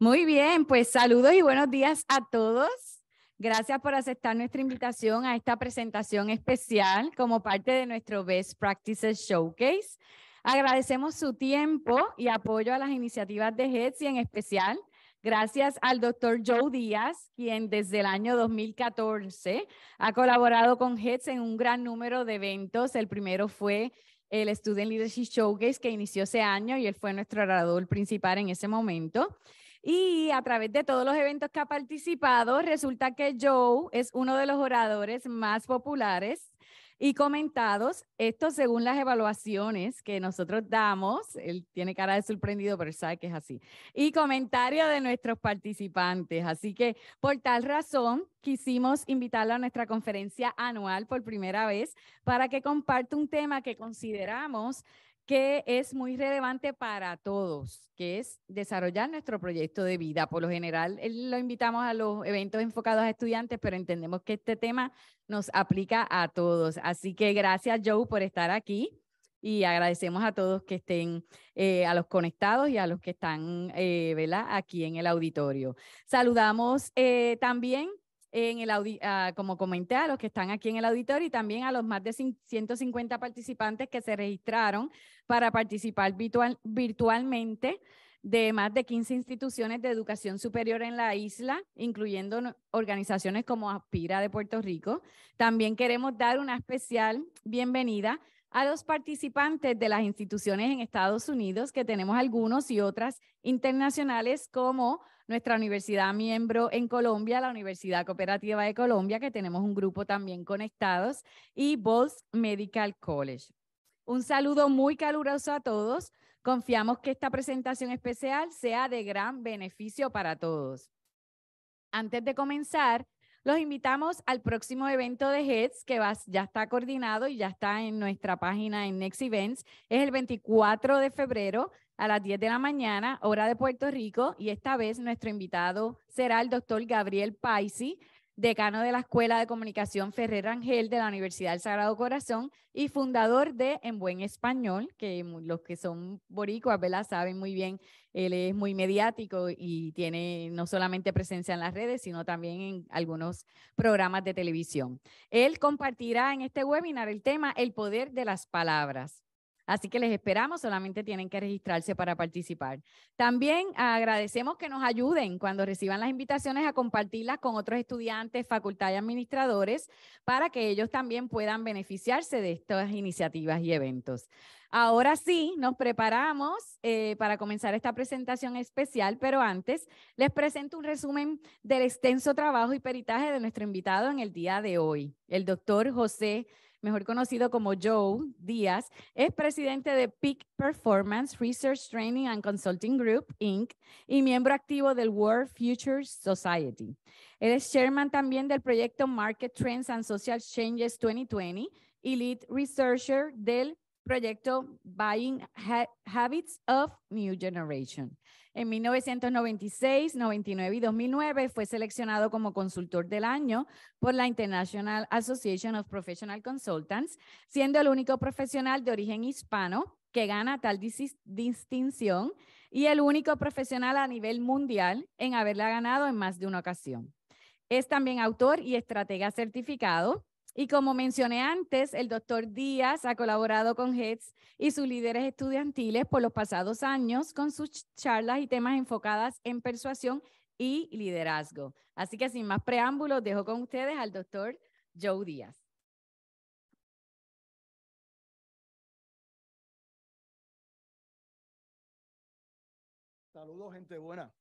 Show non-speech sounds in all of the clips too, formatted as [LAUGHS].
Muy bien, pues saludos y buenos días a todos. Gracias por aceptar nuestra invitación a esta presentación especial como parte de nuestro Best Practices Showcase. Agradecemos su tiempo y apoyo a las iniciativas de HEDS y en especial gracias al doctor Joe Díaz, quien desde el año 2014 ha colaborado con HEDS en un gran número de eventos. El primero fue el Student Leadership Showcase que inició ese año y él fue nuestro orador principal en ese momento. Y a través de todos los eventos que ha participado, resulta que Joe es uno de los oradores más populares y comentados. Esto según las evaluaciones que nosotros damos. Él tiene cara de sorprendido, pero sabe que es así. Y comentarios de nuestros participantes. Así que por tal razón quisimos invitarlo a nuestra conferencia anual por primera vez para que comparte un tema que consideramos que es muy relevante para todos, que es desarrollar nuestro proyecto de vida. Por lo general, lo invitamos a los eventos enfocados a estudiantes, pero entendemos que este tema nos aplica a todos. Así que gracias, Joe, por estar aquí y agradecemos a todos que estén, eh, a los conectados y a los que están, eh, aquí en el auditorio. Saludamos eh, también en el ah, como comenté, a los que están aquí en el auditorio y también a los más de 150 participantes que se registraron para participar virtualmente de más de 15 instituciones de educación superior en la isla, incluyendo organizaciones como Aspira de Puerto Rico. También queremos dar una especial bienvenida a los participantes de las instituciones en Estados Unidos, que tenemos algunos y otras internacionales como nuestra universidad miembro en Colombia, la Universidad Cooperativa de Colombia, que tenemos un grupo también conectados, y Bols Medical College. Un saludo muy caluroso a todos. Confiamos que esta presentación especial sea de gran beneficio para todos. Antes de comenzar, los invitamos al próximo evento de HEADS que ya está coordinado y ya está en nuestra página en Next Events. Es el 24 de febrero a las 10 de la mañana, hora de Puerto Rico, y esta vez nuestro invitado será el doctor Gabriel Paisi, decano de la Escuela de Comunicación Ferrer Ángel de la Universidad del Sagrado Corazón y fundador de En Buen Español, que los que son boricuas, ¿verdad? Saben muy bien, él es muy mediático y tiene no solamente presencia en las redes, sino también en algunos programas de televisión. Él compartirá en este webinar el tema El poder de las palabras. Así que les esperamos, solamente tienen que registrarse para participar. También agradecemos que nos ayuden cuando reciban las invitaciones a compartirlas con otros estudiantes, facultad y administradores para que ellos también puedan beneficiarse de estas iniciativas y eventos. Ahora sí, nos preparamos eh, para comenzar esta presentación especial, pero antes les presento un resumen del extenso trabajo y peritaje de nuestro invitado en el día de hoy, el doctor José mejor conocido como Joe Díaz, es presidente de Peak Performance Research Training and Consulting Group, Inc., y miembro activo del World Futures Society. Él es chairman también del proyecto Market Trends and Social Changes 2020 y lead researcher del proyecto Buying Habits of New Generation. En 1996, 99 y 2009 fue seleccionado como consultor del año por la International Association of Professional Consultants, siendo el único profesional de origen hispano que gana tal distinción y el único profesional a nivel mundial en haberla ganado en más de una ocasión. Es también autor y estratega certificado y como mencioné antes, el doctor Díaz ha colaborado con HEDS y sus líderes estudiantiles por los pasados años con sus charlas y temas enfocadas en persuasión y liderazgo. Así que sin más preámbulos, dejo con ustedes al doctor Joe Díaz. Saludos, gente buena.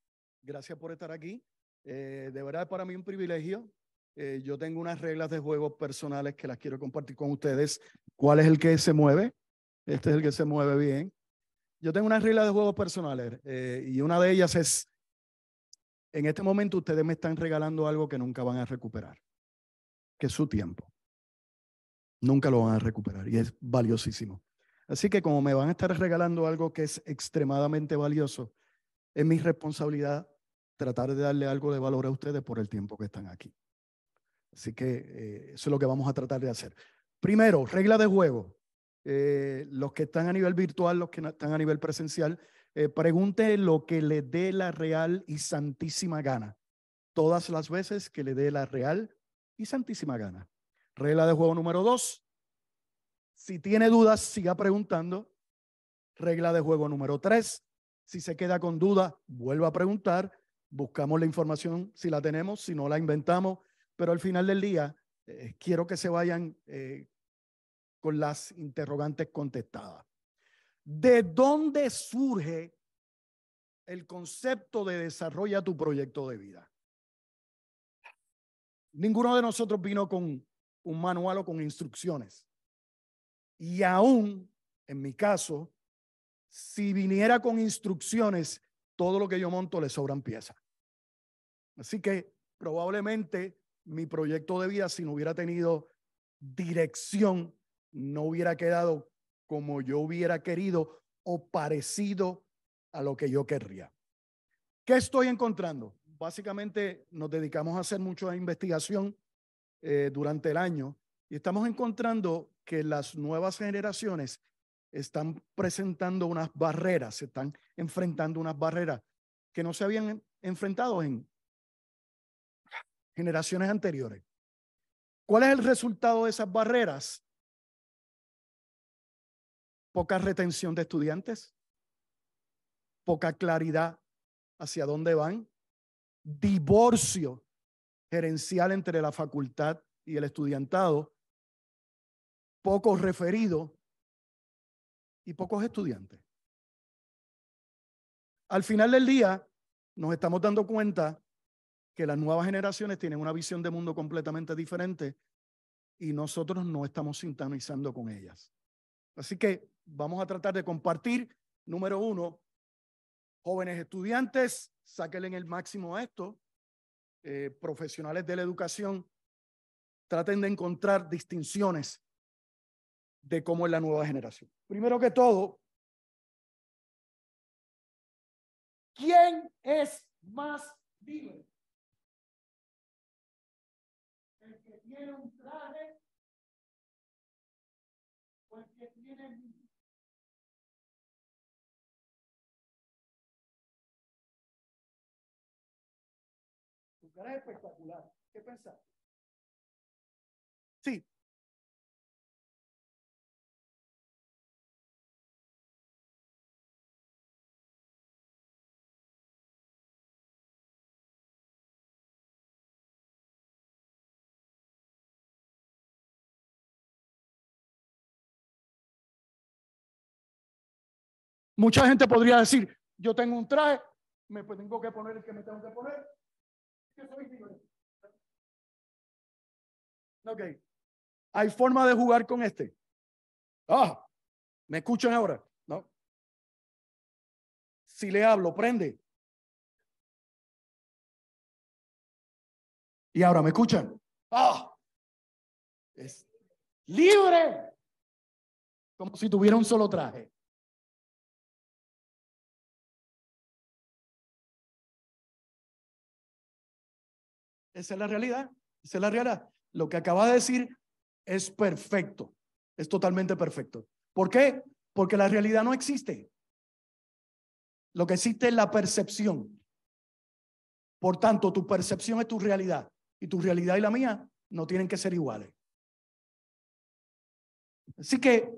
Gracias por estar aquí. Eh, de verdad, para mí un privilegio eh, yo tengo unas reglas de juego personales que las quiero compartir con ustedes. ¿Cuál es el que se mueve? Este es el que se mueve bien. Yo tengo unas reglas de juego personales eh, y una de ellas es, en este momento ustedes me están regalando algo que nunca van a recuperar, que es su tiempo. Nunca lo van a recuperar y es valiosísimo. Así que como me van a estar regalando algo que es extremadamente valioso, es mi responsabilidad tratar de darle algo de valor a ustedes por el tiempo que están aquí. Así que eh, eso es lo que vamos a tratar de hacer. Primero, regla de juego. Eh, los que están a nivel virtual, los que están a nivel presencial, eh, pregunte lo que le dé la real y santísima gana. Todas las veces que le dé la real y santísima gana. Regla de juego número dos. Si tiene dudas, siga preguntando. Regla de juego número tres. Si se queda con dudas, vuelva a preguntar. Buscamos la información si la tenemos, si no la inventamos pero al final del día eh, quiero que se vayan eh, con las interrogantes contestadas. ¿De dónde surge el concepto de desarrolla tu proyecto de vida? Ninguno de nosotros vino con un manual o con instrucciones. Y aún, en mi caso, si viniera con instrucciones, todo lo que yo monto le sobran piezas. Así que probablemente mi proyecto de vida, si no hubiera tenido dirección, no hubiera quedado como yo hubiera querido o parecido a lo que yo querría. ¿Qué estoy encontrando? Básicamente nos dedicamos a hacer mucha investigación eh, durante el año y estamos encontrando que las nuevas generaciones están presentando unas barreras, se están enfrentando unas barreras que no se habían enfrentado en generaciones anteriores. ¿Cuál es el resultado de esas barreras? Poca retención de estudiantes, poca claridad hacia dónde van, divorcio gerencial entre la facultad y el estudiantado, pocos referidos y pocos estudiantes. Al final del día, nos estamos dando cuenta que las nuevas generaciones tienen una visión de mundo completamente diferente y nosotros no estamos sintonizando con ellas. Así que vamos a tratar de compartir, número uno, jóvenes estudiantes, sáquenle el máximo a esto, eh, profesionales de la educación, traten de encontrar distinciones de cómo es la nueva generación. Primero que todo, ¿quién es más libre? que tiene un traje o pues que tiene Tu cara espectacular. ¿Qué pensás? Sí, Mucha gente podría decir, yo tengo un traje, me tengo que poner el que me tengo que poner. ¿Qué Ok. ¿Hay forma de jugar con este? Ah, ¿me escuchan ahora? No. Si le hablo, prende. Y ahora, ¿me escuchan? Ah, es libre. Como si tuviera un solo traje. Esa es la realidad. Esa es la realidad. Lo que acaba de decir es perfecto. Es totalmente perfecto. ¿Por qué? Porque la realidad no existe. Lo que existe es la percepción. Por tanto, tu percepción es tu realidad. Y tu realidad y la mía no tienen que ser iguales. Así que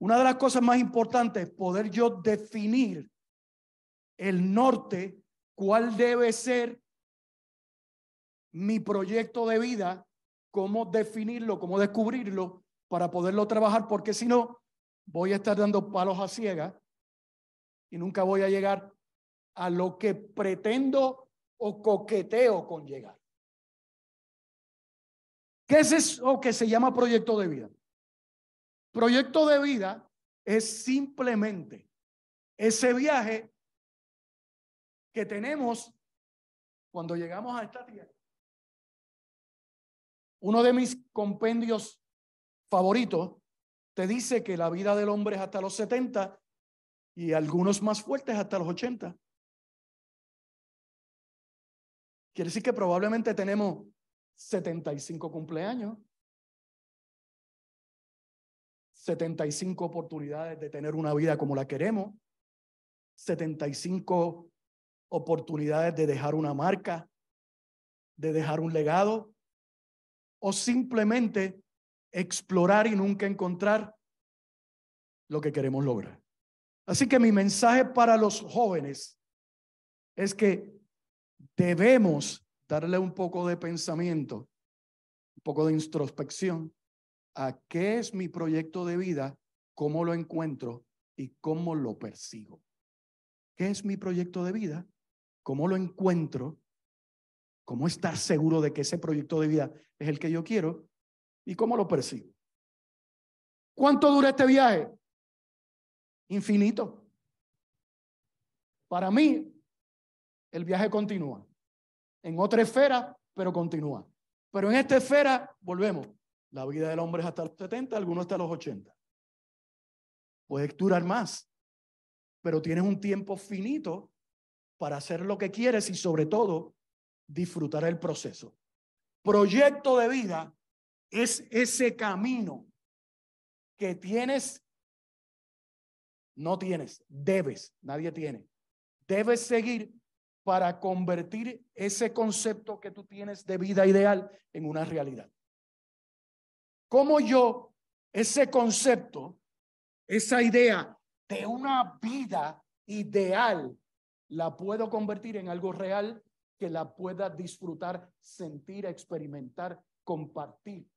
una de las cosas más importantes es poder yo definir el norte, cuál debe ser mi proyecto de vida, cómo definirlo, cómo descubrirlo para poderlo trabajar, porque si no, voy a estar dando palos a ciegas y nunca voy a llegar a lo que pretendo o coqueteo con llegar. ¿Qué es eso que se llama proyecto de vida? Proyecto de vida es simplemente ese viaje que tenemos cuando llegamos a esta tierra uno de mis compendios favoritos te dice que la vida del hombre es hasta los 70 y algunos más fuertes hasta los 80. Quiere decir que probablemente tenemos 75 cumpleaños, 75 oportunidades de tener una vida como la queremos, 75 oportunidades de dejar una marca, de dejar un legado, o simplemente explorar y nunca encontrar lo que queremos lograr. Así que mi mensaje para los jóvenes es que debemos darle un poco de pensamiento, un poco de introspección a qué es mi proyecto de vida, cómo lo encuentro y cómo lo persigo. ¿Qué es mi proyecto de vida? ¿Cómo lo encuentro ¿Cómo estar seguro de que ese proyecto de vida es el que yo quiero? ¿Y cómo lo percibo? ¿Cuánto dura este viaje? Infinito. Para mí, el viaje continúa. En otra esfera, pero continúa. Pero en esta esfera, volvemos. La vida del hombre es hasta los 70, algunos hasta los 80. Puedes durar más, pero tienes un tiempo finito para hacer lo que quieres y sobre todo disfrutar el proceso. Proyecto de vida es ese camino que tienes, no tienes, debes, nadie tiene, debes seguir para convertir ese concepto que tú tienes de vida ideal en una realidad. ¿Cómo yo ese concepto, esa idea de una vida ideal, la puedo convertir en algo real que la pueda disfrutar, sentir, experimentar, compartir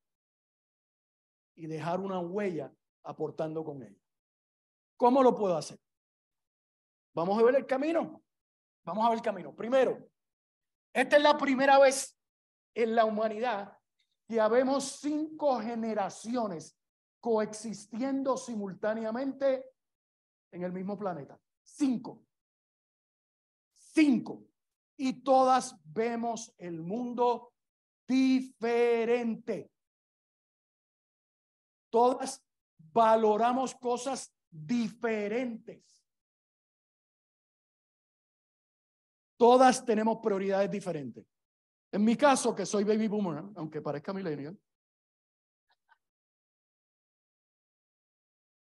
y dejar una huella aportando con ella. ¿Cómo lo puedo hacer? Vamos a ver el camino. Vamos a ver el camino. Primero, esta es la primera vez en la humanidad que habemos cinco generaciones coexistiendo simultáneamente en el mismo planeta. Cinco. Cinco y todas vemos el mundo diferente. Todas valoramos cosas diferentes. Todas tenemos prioridades diferentes. En mi caso, que soy baby boomer, aunque parezca millennial,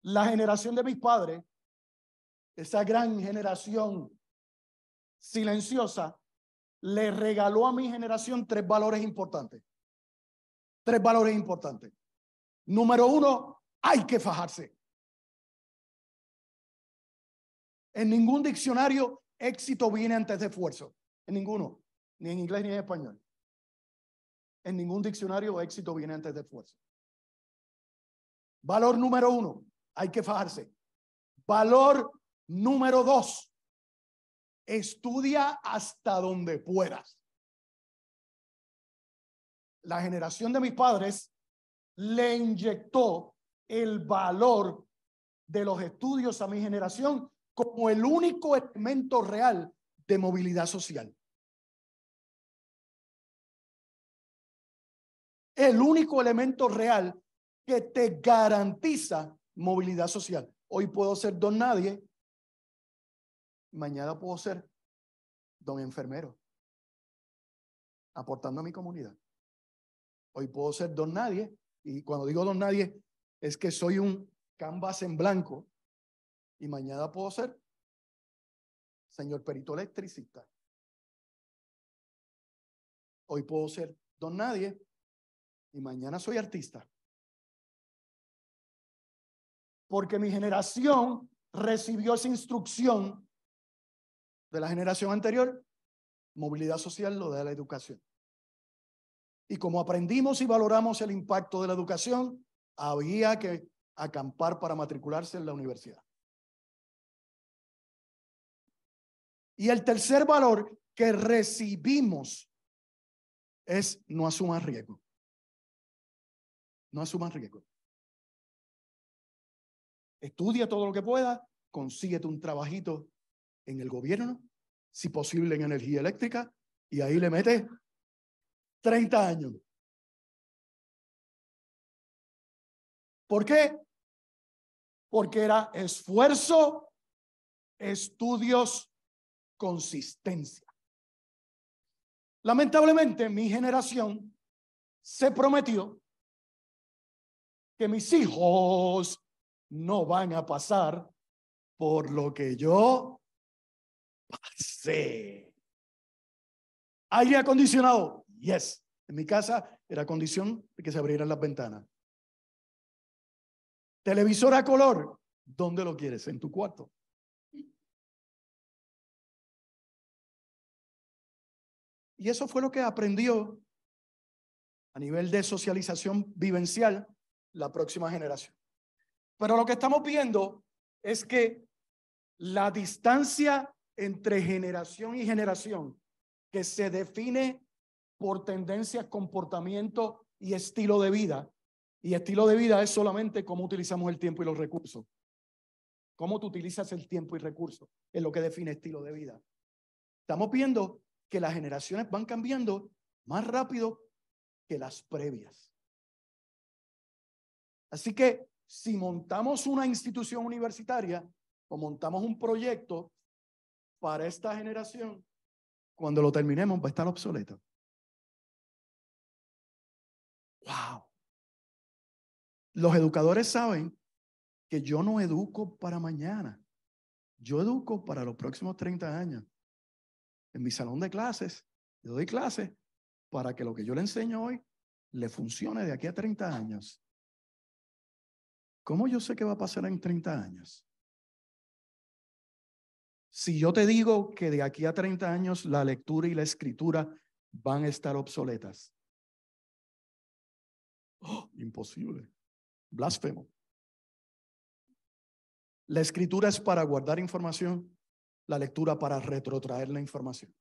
la generación de mis padres, esa gran generación silenciosa le regaló a mi generación tres valores importantes. Tres valores importantes. Número uno, hay que fajarse. En ningún diccionario éxito viene antes de esfuerzo. En ninguno. Ni en inglés ni en español. En ningún diccionario éxito viene antes de esfuerzo. Valor número uno, hay que fajarse. Valor número dos, Estudia hasta donde puedas. La generación de mis padres le inyectó el valor de los estudios a mi generación como el único elemento real de movilidad social. El único elemento real que te garantiza movilidad social. Hoy puedo ser don nadie, Mañana puedo ser don enfermero, aportando a mi comunidad. Hoy puedo ser don nadie, y cuando digo don nadie, es que soy un canvas en blanco, y mañana puedo ser señor perito electricista. Hoy puedo ser don nadie, y mañana soy artista. Porque mi generación recibió esa instrucción de la generación anterior, movilidad social lo da la educación. Y como aprendimos y valoramos el impacto de la educación, había que acampar para matricularse en la universidad. Y el tercer valor que recibimos es no asumas riesgo. No asumas riesgo. Estudia todo lo que pueda, consíguete un trabajito en el gobierno, si posible en energía eléctrica, y ahí le mete 30 años. ¿Por qué? Porque era esfuerzo, estudios, consistencia. Lamentablemente, mi generación se prometió que mis hijos no van a pasar por lo que yo ¡Sí! Aire acondicionado, yes. En mi casa era condición de que se abrieran las ventanas. Televisor a color, ¿dónde lo quieres? En tu cuarto. Y eso fue lo que aprendió a nivel de socialización vivencial la próxima generación. Pero lo que estamos viendo es que la distancia entre generación y generación que se define por tendencias, comportamiento y estilo de vida. Y estilo de vida es solamente cómo utilizamos el tiempo y los recursos. Cómo tú utilizas el tiempo y recursos es lo que define estilo de vida. Estamos viendo que las generaciones van cambiando más rápido que las previas. Así que si montamos una institución universitaria o montamos un proyecto para esta generación, cuando lo terminemos va a estar obsoleto. Wow. Los educadores saben que yo no educo para mañana. Yo educo para los próximos 30 años. En mi salón de clases, yo doy clases para que lo que yo le enseño hoy le funcione de aquí a 30 años. ¿Cómo yo sé qué va a pasar en 30 años? Si yo te digo que de aquí a 30 años la lectura y la escritura van a estar obsoletas. ¡Oh! imposible. Blasfemo. La escritura es para guardar información, la lectura para retrotraer la información.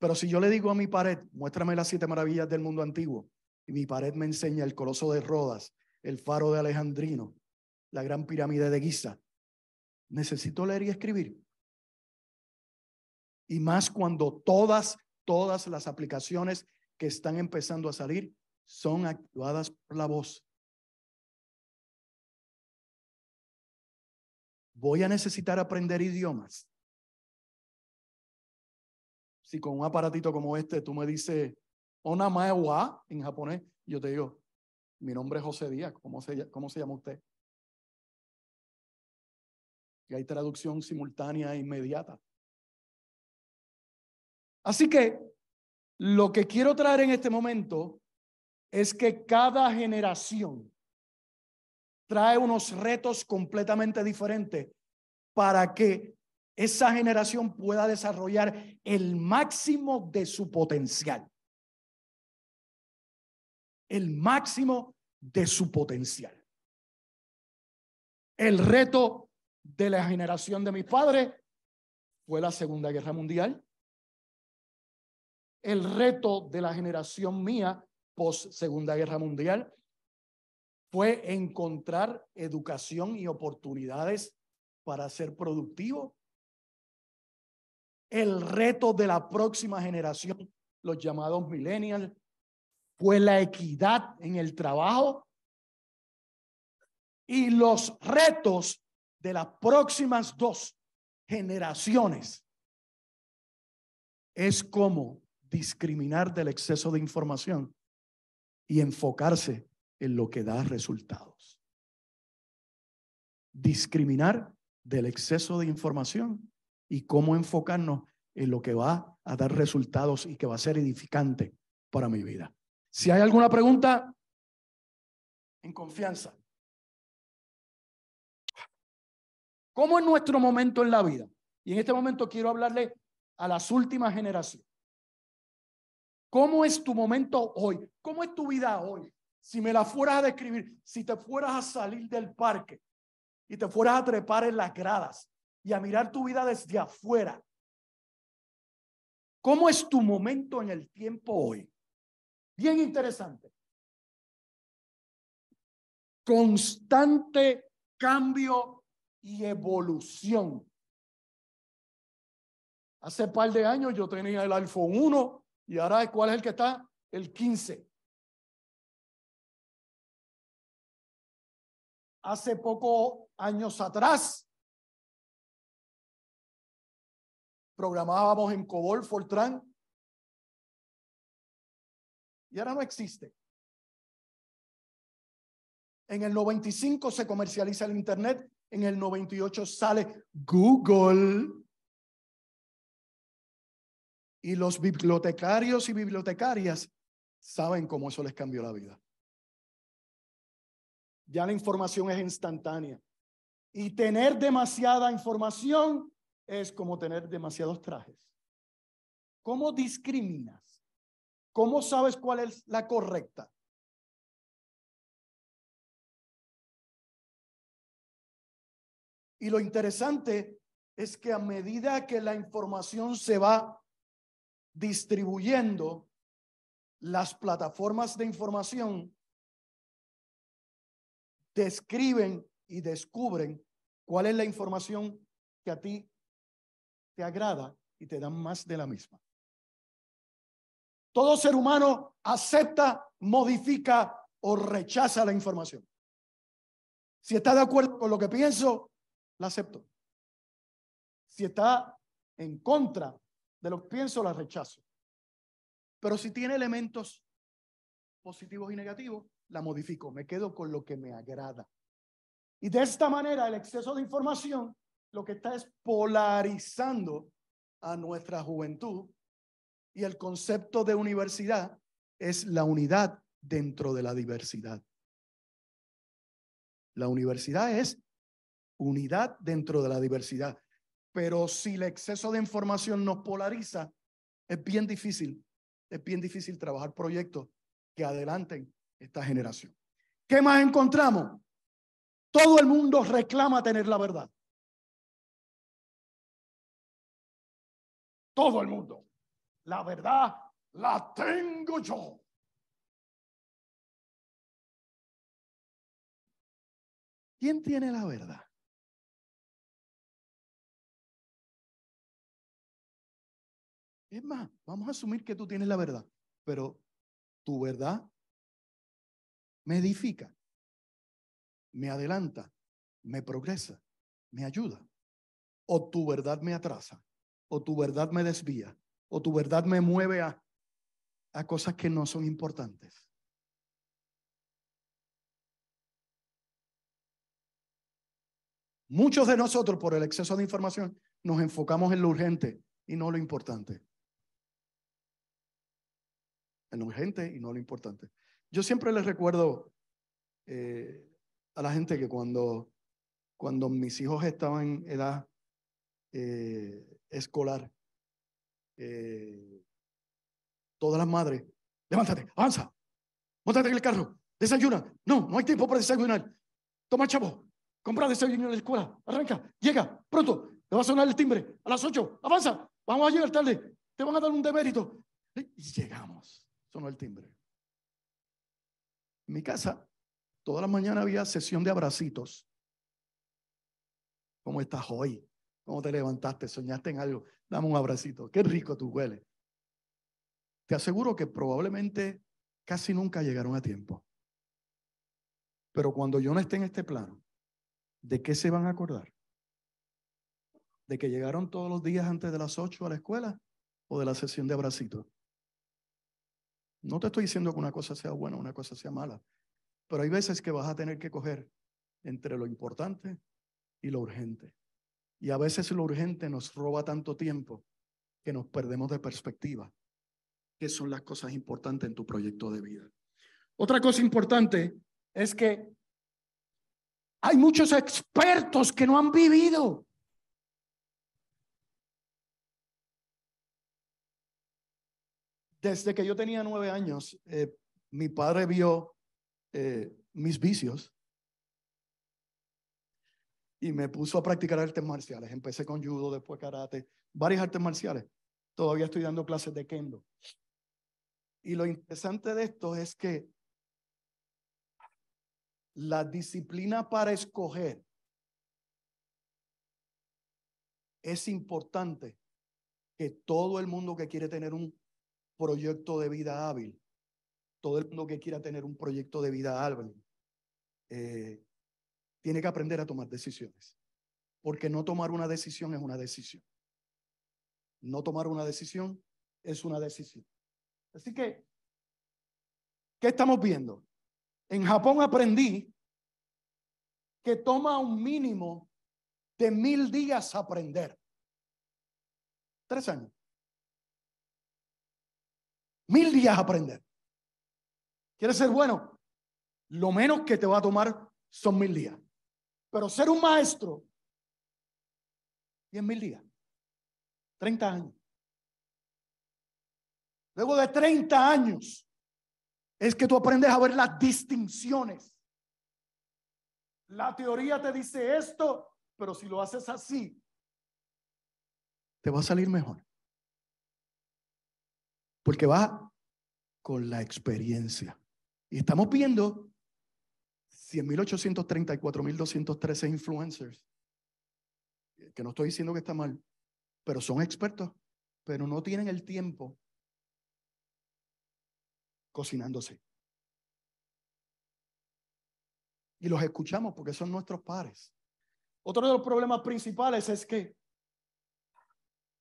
Pero si yo le digo a mi pared, muéstrame las siete maravillas del mundo antiguo, y mi pared me enseña el coloso de Rodas, el faro de Alejandrino, la gran pirámide de Giza, necesito leer y escribir. Y más cuando todas, todas las aplicaciones que están empezando a salir son actuadas por la voz. Voy a necesitar aprender idiomas. Si con un aparatito como este tú me dices, Ona en japonés, yo te digo, mi nombre es José Díaz, ¿cómo se, cómo se llama usted? Y hay traducción simultánea e inmediata. Así que lo que quiero traer en este momento es que cada generación trae unos retos completamente diferentes para que esa generación pueda desarrollar el máximo de su potencial. El máximo de su potencial. El reto de la generación de mis padres fue la Segunda Guerra Mundial el reto de la generación mía post Segunda Guerra Mundial fue encontrar educación y oportunidades para ser productivo. El reto de la próxima generación, los llamados millennials, fue la equidad en el trabajo. Y los retos de las próximas dos generaciones es como discriminar del exceso de información y enfocarse en lo que da resultados. Discriminar del exceso de información y cómo enfocarnos en lo que va a dar resultados y que va a ser edificante para mi vida. Si hay alguna pregunta, en confianza. ¿Cómo es nuestro momento en la vida? Y en este momento quiero hablarle a las últimas generaciones. ¿Cómo es tu momento hoy? ¿Cómo es tu vida hoy? Si me la fueras a describir, si te fueras a salir del parque y te fueras a trepar en las gradas y a mirar tu vida desde afuera, ¿cómo es tu momento en el tiempo hoy? Bien interesante. Constante cambio y evolución. Hace par de años yo tenía el iPhone 1, y ahora, ¿cuál es el que está? El 15. Hace poco años atrás, programábamos en COBOL, Fortran, y ahora no existe. En el 95 se comercializa el Internet, en el 98 sale Google. Y los bibliotecarios y bibliotecarias saben cómo eso les cambió la vida. Ya la información es instantánea. Y tener demasiada información es como tener demasiados trajes. ¿Cómo discriminas? ¿Cómo sabes cuál es la correcta? Y lo interesante es que a medida que la información se va distribuyendo las plataformas de información describen y descubren cuál es la información que a ti te agrada y te dan más de la misma. Todo ser humano acepta, modifica o rechaza la información. Si está de acuerdo con lo que pienso, la acepto. Si está en contra de lo pienso, la rechazo. Pero si tiene elementos positivos y negativos, la modifico, me quedo con lo que me agrada. Y de esta manera el exceso de información lo que está es polarizando a nuestra juventud y el concepto de universidad es la unidad dentro de la diversidad. La universidad es unidad dentro de la diversidad. Pero si el exceso de información nos polariza, es bien difícil, es bien difícil trabajar proyectos que adelanten esta generación. ¿Qué más encontramos? Todo el mundo reclama tener la verdad. Todo el mundo. La verdad la tengo yo. ¿Quién tiene la verdad? Es más, vamos a asumir que tú tienes la verdad, pero tu verdad me edifica, me adelanta, me progresa, me ayuda. O tu verdad me atrasa, o tu verdad me desvía, o tu verdad me mueve a, a cosas que no son importantes. Muchos de nosotros, por el exceso de información, nos enfocamos en lo urgente y no lo importante en lo urgente y no lo importante. Yo siempre les recuerdo eh, a la gente que cuando, cuando mis hijos estaban en edad eh, escolar, eh, todas las madres, levántate, avanza, montate en el carro, desayuna, no, no hay tiempo para desayunar, toma chavo, compra desayuno en la escuela, arranca, llega, pronto, te va a sonar el timbre, a las 8, avanza, vamos a llegar tarde, te van a dar un demérito. Y llegamos el timbre. En mi casa, toda la mañana había sesión de abracitos. ¿Cómo estás hoy? ¿Cómo te levantaste? ¿Soñaste en algo? Dame un abracito. Qué rico tú hueles. Te aseguro que probablemente casi nunca llegaron a tiempo. Pero cuando yo no esté en este plano, ¿de qué se van a acordar? ¿De que llegaron todos los días antes de las 8 a la escuela o de la sesión de abracitos? No te estoy diciendo que una cosa sea buena, o una cosa sea mala, pero hay veces que vas a tener que coger entre lo importante y lo urgente. Y a veces lo urgente nos roba tanto tiempo que nos perdemos de perspectiva, que son las cosas importantes en tu proyecto de vida. Otra cosa importante es que hay muchos expertos que no han vivido. desde que yo tenía nueve años, eh, mi padre vio eh, mis vicios y me puso a practicar artes marciales. Empecé con judo, después karate, varias artes marciales. Todavía estoy dando clases de kendo. Y lo interesante de esto es que la disciplina para escoger es importante que todo el mundo que quiere tener un proyecto de vida hábil. Todo el mundo que quiera tener un proyecto de vida hábil eh, tiene que aprender a tomar decisiones. Porque no tomar una decisión es una decisión. No tomar una decisión es una decisión. Así que, ¿qué estamos viendo? En Japón aprendí que toma un mínimo de mil días aprender. Tres años. Mil días aprender. ¿Quieres ser bueno? Lo menos que te va a tomar son mil días. Pero ser un maestro, diez mil días. Treinta años. Luego de treinta años es que tú aprendes a ver las distinciones. La teoría te dice esto, pero si lo haces así, te va a salir mejor porque va con la experiencia. Y estamos viendo 100.834.213 influencers, que no estoy diciendo que está mal, pero son expertos, pero no tienen el tiempo cocinándose. Y los escuchamos porque son nuestros pares. Otro de los problemas principales es que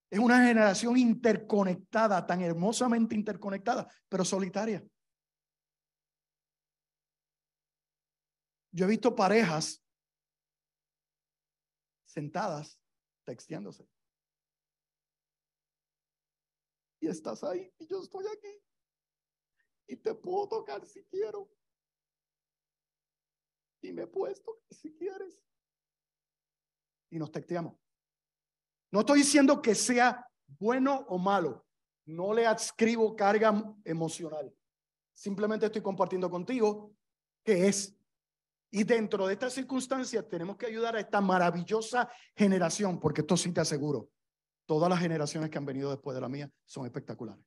es una generación interconectada, tan hermosamente interconectada, pero solitaria. Yo he visto parejas sentadas texteándose. Y estás ahí y yo estoy aquí. Y te puedo tocar si quiero. Y me puedes tocar si quieres. Y nos texteamos. No estoy diciendo que sea bueno o malo. No le adscribo carga emocional. Simplemente estoy compartiendo contigo qué es. Y dentro de estas circunstancias tenemos que ayudar a esta maravillosa generación, porque esto sí te aseguro, todas las generaciones que han venido después de la mía son espectaculares.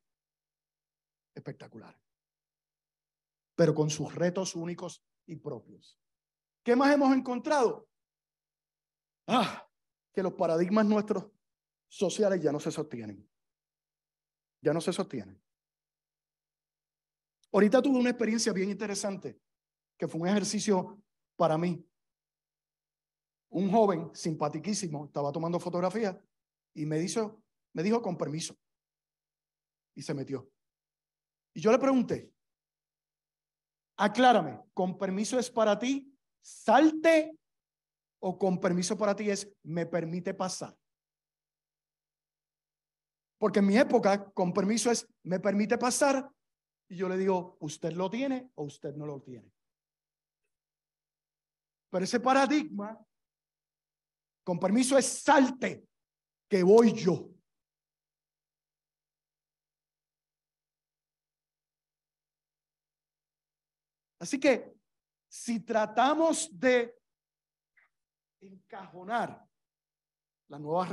Espectaculares. Pero con sus retos únicos y propios. ¿Qué más hemos encontrado? Ah, que los paradigmas nuestros sociales ya no se sostienen. Ya no se sostienen. Ahorita tuve una experiencia bien interesante, que fue un ejercicio para mí. Un joven simpatiquísimo estaba tomando fotografías y me dijo, me dijo con permiso. Y se metió. Y yo le pregunté, aclárame, ¿con permiso es para ti? Salte o con permiso para ti es me permite pasar. Porque en mi época, con permiso es me permite pasar y yo le digo, usted lo tiene o usted no lo tiene. Pero ese paradigma, con permiso es salte, que voy yo. Así que si tratamos de encajonar las nuevas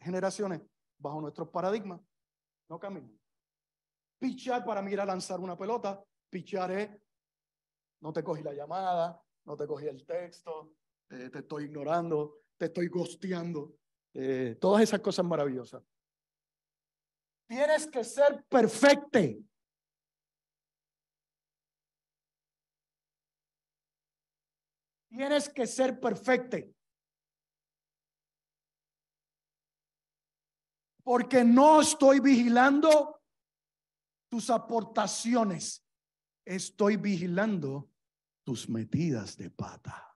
generaciones bajo nuestros paradigmas, no camino. Pichar para mí a lanzar una pelota, pichar es, no te cogí la llamada, no te cogí el texto, eh, te estoy ignorando, te estoy gosteando, eh, todas esas cosas maravillosas. Tienes que ser perfecto. Tienes que ser perfecto. porque no estoy vigilando tus aportaciones, estoy vigilando tus metidas de pata.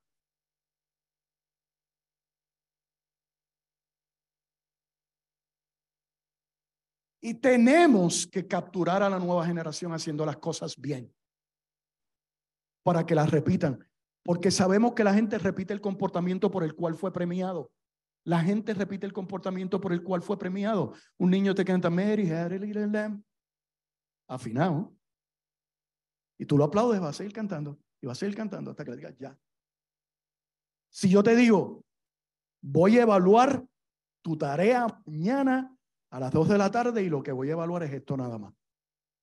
Y tenemos que capturar a la nueva generación haciendo las cosas bien para que las repitan, porque sabemos que la gente repite el comportamiento por el cual fue premiado. La gente repite el comportamiento por el cual fue premiado. Un niño te canta Mary had a little lamb. Afinado. Y tú lo aplaudes, vas a seguir cantando. Y vas a seguir cantando hasta que le digas ya. Si yo te digo, voy a evaluar tu tarea mañana a las 2 de la tarde y lo que voy a evaluar es esto nada más.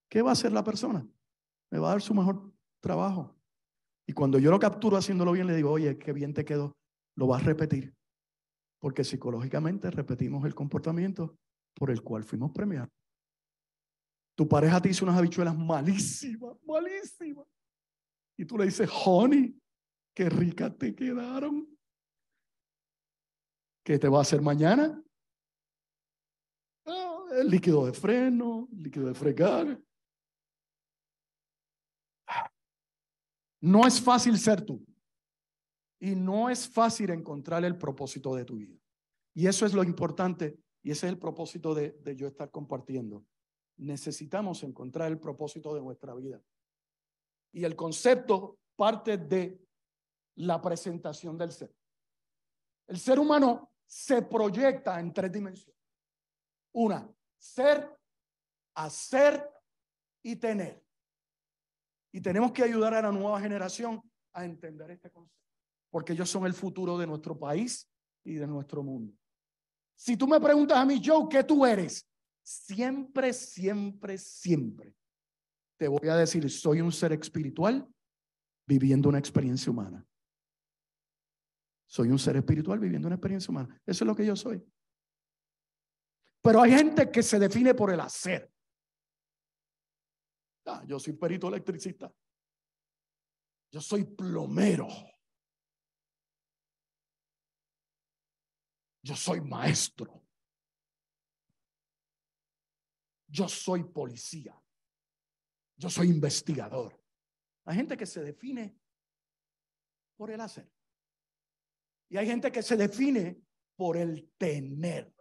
¿Qué va a hacer la persona? Me va a dar su mejor trabajo. Y cuando yo lo capturo haciéndolo bien, le digo, oye, qué bien te quedó. Lo vas a repetir porque psicológicamente repetimos el comportamiento por el cual fuimos premiados. Tu pareja te hizo unas habichuelas malísimas, malísimas. Y tú le dices, honey, qué ricas te quedaron. ¿Qué te va a hacer mañana? Ah, líquido de freno, líquido de fregar. Ah. No es fácil ser tú. Y no es fácil encontrar el propósito de tu vida. Y eso es lo importante y ese es el propósito de, de yo estar compartiendo. Necesitamos encontrar el propósito de nuestra vida. Y el concepto parte de la presentación del ser. El ser humano se proyecta en tres dimensiones. Una, ser, hacer y tener. Y tenemos que ayudar a la nueva generación a entender este concepto porque ellos son el futuro de nuestro país y de nuestro mundo. Si tú me preguntas a mí, Joe, ¿qué tú eres? Siempre, siempre, siempre te voy a decir, soy un ser espiritual viviendo una experiencia humana. Soy un ser espiritual viviendo una experiencia humana. Eso es lo que yo soy. Pero hay gente que se define por el hacer. Ah, yo soy perito electricista. Yo soy plomero. Yo soy maestro. Yo soy policía. Yo soy investigador. Hay gente que se define por el hacer. Y hay gente que se define por el tener.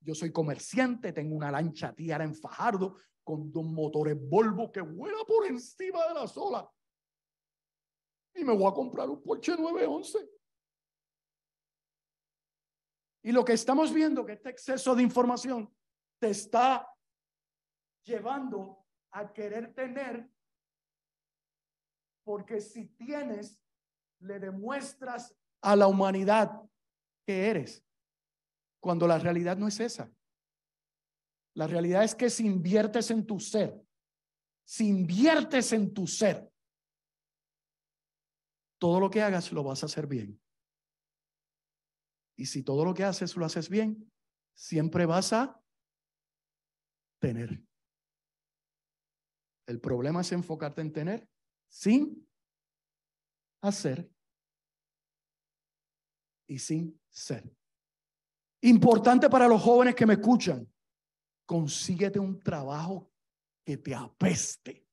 Yo soy comerciante, tengo una lancha tiara en Fajardo con dos motores Volvo que vuela por encima de las olas. Y me voy a comprar un Porsche 911. Y lo que estamos viendo, que este exceso de información te está llevando a querer tener, porque si tienes, le demuestras a la humanidad que eres, cuando la realidad no es esa. La realidad es que si inviertes en tu ser, si inviertes en tu ser, todo lo que hagas lo vas a hacer bien. Y si todo lo que haces lo haces bien, siempre vas a tener. El problema es enfocarte en tener sin hacer y sin ser. Importante para los jóvenes que me escuchan, consíguete un trabajo que te apeste.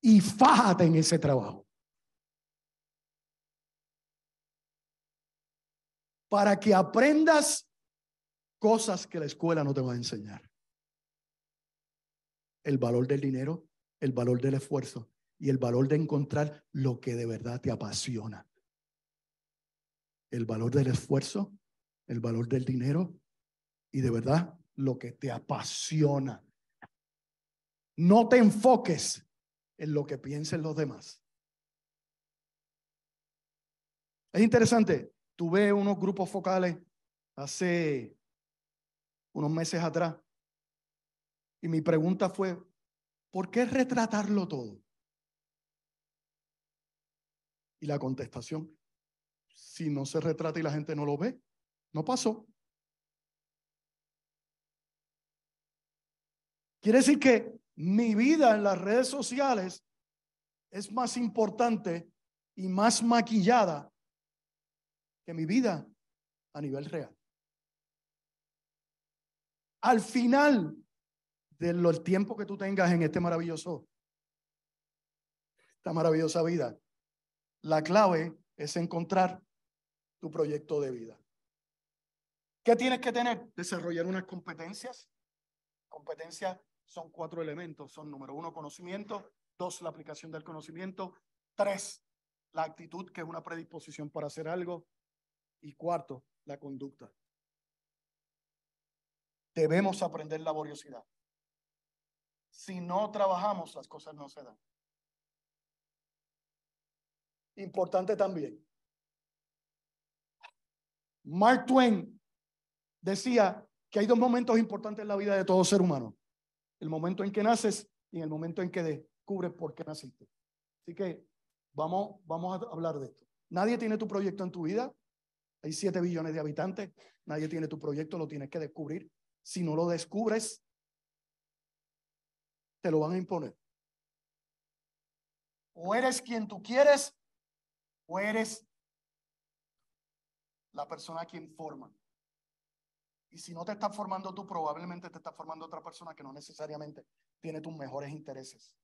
Y fájate en ese trabajo. para que aprendas cosas que la escuela no te va a enseñar. El valor del dinero, el valor del esfuerzo y el valor de encontrar lo que de verdad te apasiona. El valor del esfuerzo, el valor del dinero y de verdad lo que te apasiona. No te enfoques en lo que piensen los demás. Es interesante, Tuve unos grupos focales hace unos meses atrás y mi pregunta fue, ¿por qué retratarlo todo? Y la contestación, si no se retrata y la gente no lo ve, no pasó. Quiere decir que mi vida en las redes sociales es más importante y más maquillada que mi vida a nivel real. Al final del tiempo que tú tengas en este maravilloso, esta maravillosa vida, la clave es encontrar tu proyecto de vida. ¿Qué tienes que tener? Desarrollar unas competencias. Competencias son cuatro elementos. Son número uno, conocimiento. Dos, la aplicación del conocimiento. Tres, la actitud, que es una predisposición para hacer algo. Y cuarto, la conducta. Debemos aprender laboriosidad. Si no trabajamos, las cosas no se dan. Importante también. Mark Twain decía que hay dos momentos importantes en la vida de todo ser humano. El momento en que naces y el momento en que descubres por qué naciste. Así que vamos, vamos a hablar de esto. Nadie tiene tu proyecto en tu vida. Hay 7 billones de habitantes, nadie tiene tu proyecto, lo tienes que descubrir. Si no lo descubres, te lo van a imponer. O eres quien tú quieres, o eres la persona a quien forman. Y si no te estás formando tú, probablemente te estás formando otra persona que no necesariamente tiene tus mejores intereses,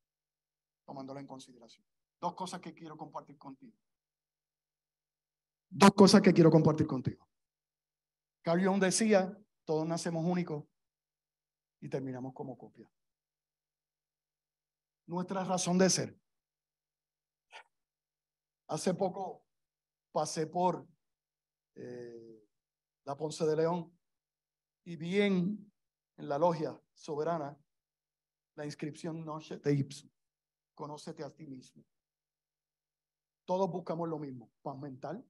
tomándolo en consideración. Dos cosas que quiero compartir contigo dos cosas que quiero compartir contigo. Carl Jung decía, todos nacemos únicos y terminamos como copia. Nuestra razón de ser. Hace poco pasé por eh, la Ponce de León y vi en, la logia soberana la inscripción Noche de Ipsum. Conócete a ti mismo. Todos buscamos lo mismo, paz mental,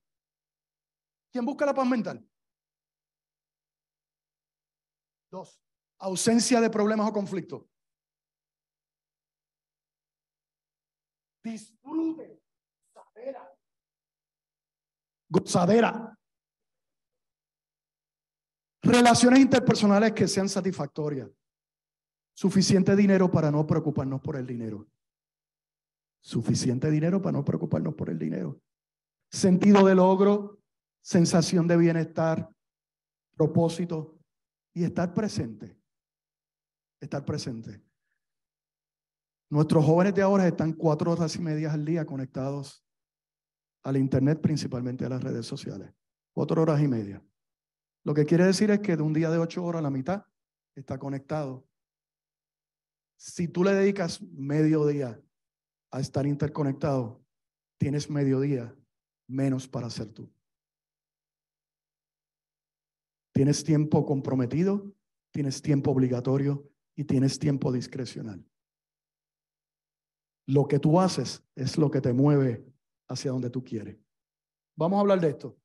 ¿Quién busca la paz mental? Dos, ausencia de problemas o conflictos. Disfrute, gozadera. Gozadera. Relaciones interpersonales que sean satisfactorias. Suficiente dinero para no preocuparnos por el dinero. Suficiente dinero para no preocuparnos por el dinero. Sentido de logro, sensación de bienestar, propósito y estar presente. Estar presente. Nuestros jóvenes de ahora están cuatro horas y media al día conectados al Internet, principalmente a las redes sociales. Cuatro horas y media. Lo que quiere decir es que de un día de ocho horas, la mitad está conectado. Si tú le dedicas medio día a estar interconectado, tienes medio día menos para hacer tú. Tienes tiempo comprometido, tienes tiempo obligatorio y tienes tiempo discrecional. Lo que tú haces es lo que te mueve hacia donde tú quieres. Vamos a hablar de esto.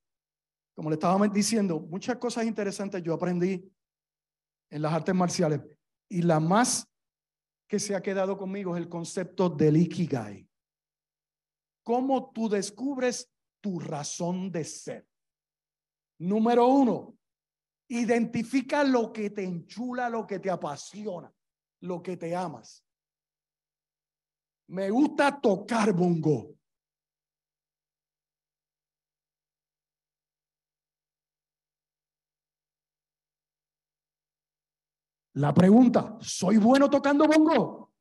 Como le estaba diciendo, muchas cosas interesantes yo aprendí en las artes marciales y la más que se ha quedado conmigo es el concepto del ikigai. ¿Cómo tú descubres tu razón de ser? Número uno, Identifica lo que te enchula, lo que te apasiona, lo que te amas. Me gusta tocar bongo. La pregunta, ¿soy bueno tocando bongo?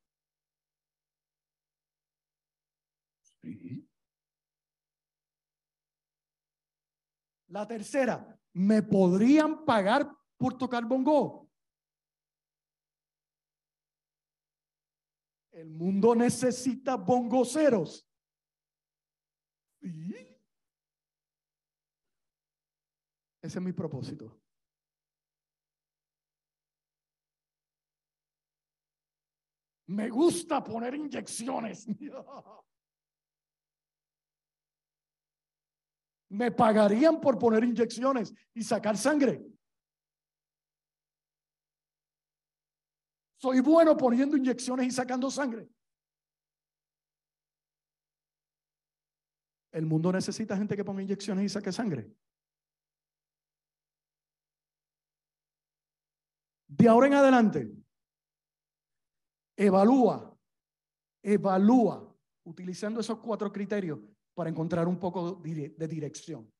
La tercera, ¿me podrían pagar por tocar bongo? El mundo necesita bongoceros. ¿Sí? Ese es mi propósito. Me gusta poner inyecciones. [LAUGHS] me pagarían por poner inyecciones y sacar sangre. Soy bueno poniendo inyecciones y sacando sangre. El mundo necesita gente que ponga inyecciones y saque sangre. De ahora en adelante, evalúa, evalúa, utilizando esos cuatro criterios, para encontrar un poco de dirección.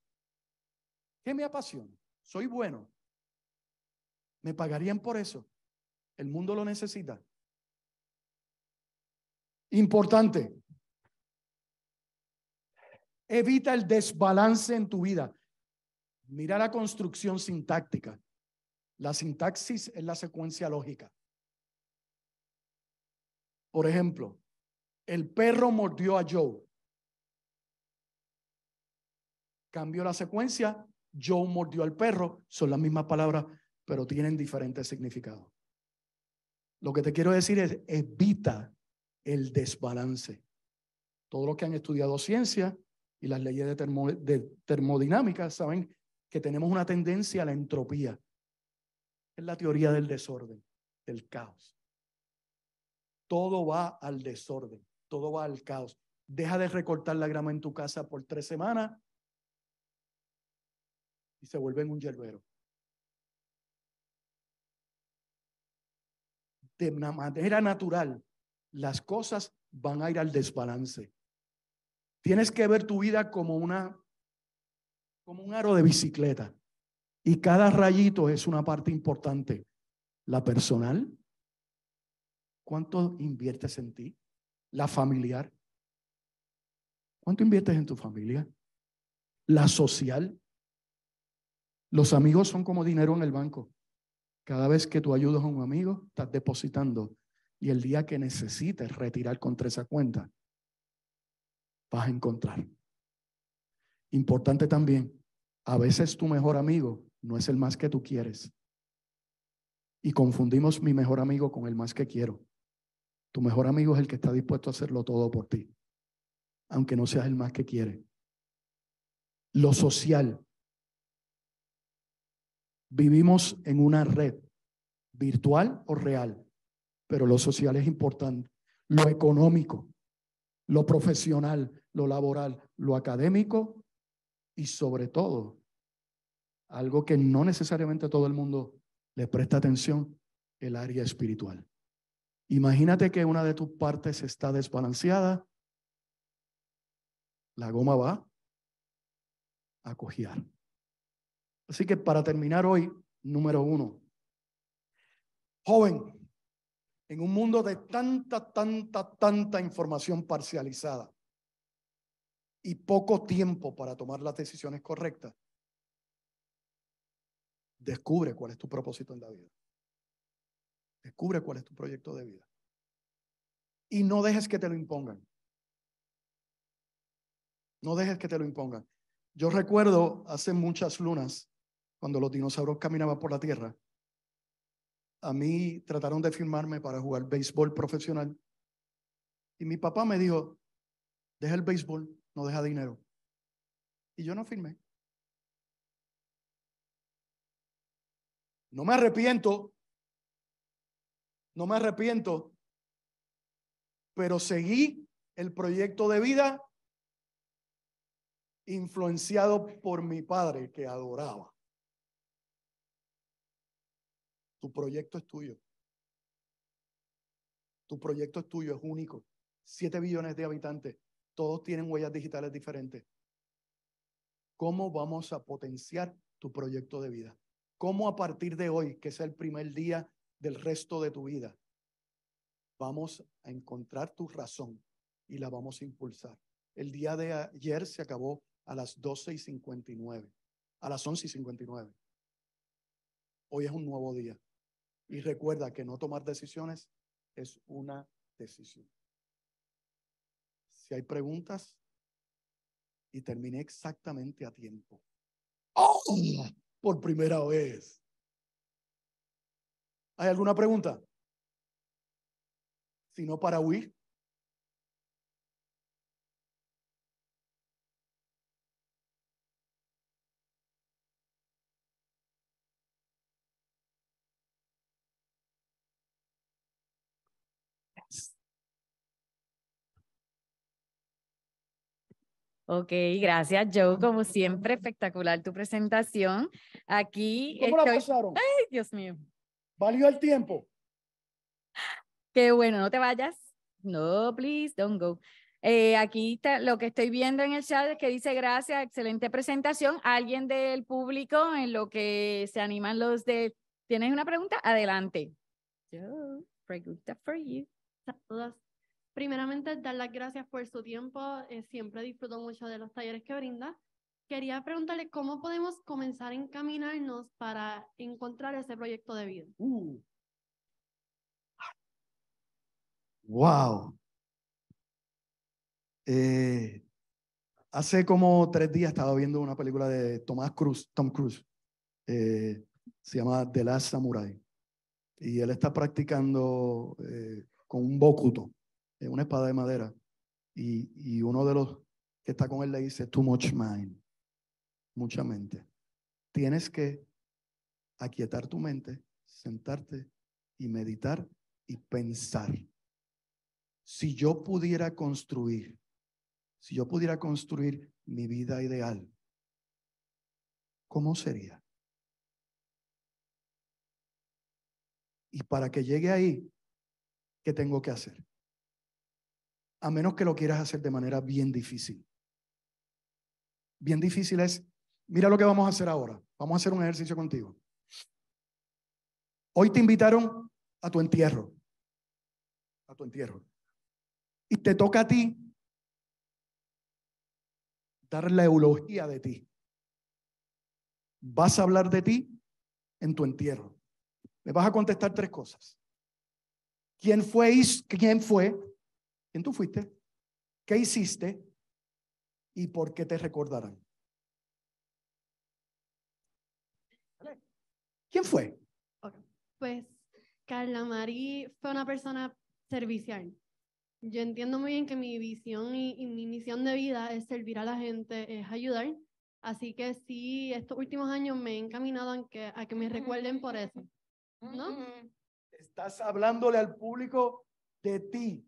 ¿Qué me apasiona? Soy bueno. ¿Me pagarían por eso? El mundo lo necesita. Importante. Evita el desbalance en tu vida. Mira la construcción sintáctica. La sintaxis es la secuencia lógica. Por ejemplo, el perro mordió a Joe. Cambió la secuencia, Joe mordió al perro, son las mismas palabras, pero tienen diferentes significados. Lo que te quiero decir es, evita el desbalance. Todos los que han estudiado ciencia y las leyes de, de termodinámica saben que tenemos una tendencia a la entropía. Es la teoría del desorden, del caos. Todo va al desorden, todo va al caos. Deja de recortar la grama en tu casa por tres semanas y se vuelven un yerbero. De una manera natural, las cosas van a ir al desbalance. Tienes que ver tu vida como una como un aro de bicicleta y cada rayito es una parte importante. La personal, ¿cuánto inviertes en ti? La familiar, ¿cuánto inviertes en tu familia? La social, los amigos son como dinero en el banco. Cada vez que tú ayudas a un amigo, estás depositando. Y el día que necesites retirar contra esa cuenta, vas a encontrar. Importante también, a veces tu mejor amigo no es el más que tú quieres. Y confundimos mi mejor amigo con el más que quiero. Tu mejor amigo es el que está dispuesto a hacerlo todo por ti, aunque no seas el más que quiere. Lo social Vivimos en una red, virtual o real, pero lo social es importante, lo económico, lo profesional, lo laboral, lo académico y sobre todo, algo que no necesariamente todo el mundo le presta atención, el área espiritual. Imagínate que una de tus partes está desbalanceada, la goma va a cojear. Así que para terminar hoy, número uno, joven, en un mundo de tanta, tanta, tanta información parcializada y poco tiempo para tomar las decisiones correctas, descubre cuál es tu propósito en la vida. Descubre cuál es tu proyecto de vida. Y no dejes que te lo impongan. No dejes que te lo impongan. Yo recuerdo hace muchas lunas cuando los dinosaurios caminaban por la tierra. A mí trataron de firmarme para jugar béisbol profesional. Y mi papá me dijo, deja el béisbol, no deja dinero. Y yo no firmé. No me arrepiento. No me arrepiento. Pero seguí el proyecto de vida influenciado por mi padre que adoraba. Tu proyecto es tuyo. Tu proyecto es tuyo, es único. Siete billones de habitantes, todos tienen huellas digitales diferentes. ¿Cómo vamos a potenciar tu proyecto de vida? ¿Cómo a partir de hoy, que es el primer día del resto de tu vida, vamos a encontrar tu razón y la vamos a impulsar? El día de ayer se acabó a las 12 y 59, a las 11 y 59. Hoy es un nuevo día. Y recuerda que no tomar decisiones es una decisión. Si hay preguntas, y terminé exactamente a tiempo. ¡Oh! Por primera vez. ¿Hay alguna pregunta? Si no, para huir. Ok, gracias Joe, como siempre, espectacular tu presentación. Aquí ¿Cómo la pasaron? Ay, Dios mío. ¿Valió el tiempo? Qué bueno, no te vayas. No, please, don't go. Eh, aquí está, lo que estoy viendo en el chat es que dice gracias, excelente presentación. Alguien del público en lo que se animan los de... ¿Tienes una pregunta? Adelante. Joe, pregunta for you. Primeramente, dar las gracias por su tiempo. Eh, siempre disfruto mucho de los talleres que brinda. Quería preguntarle cómo podemos comenzar a encaminarnos para encontrar ese proyecto de vida. Uh. Wow. Eh, hace como tres días estaba viendo una película de Tomás Cruz, Tom Cruise. Eh, se llama The Last Samurai. Y él está practicando con un bokuto eh, una espada de madera. Y, uno de los que está con él le dice, too much mind, mucha mente. Tienes que aquietar tu mente, sentarte y meditar y pensar. Si yo pudiera construir, si yo pudiera construir mi vida ideal, ¿cómo sería? Y para que llegue ahí, ¿qué tengo que hacer? a menos que lo quieras hacer de manera bien difícil. Bien difícil es, mira lo que vamos a hacer ahora. Vamos a hacer un ejercicio contigo. Hoy te invitaron a tu entierro. A tu entierro. Y te toca a ti dar la eulogía de ti. Vas a hablar de ti en tu entierro. Me vas a contestar tres cosas. ¿Quién fue, quién fue ¿Quién tú fuiste? ¿Qué hiciste? ¿Y por qué te recordarán? ¿Quién fue? Pues Carla Marí fue una persona servicial. Yo entiendo muy bien que mi visión y, mi misión de vida es servir a la gente, es ayudar. Así que sí, estos últimos años me he encaminado a que, a que me recuerden por eso. ¿No? Mm-hmm. Estás hablándole al público de ti,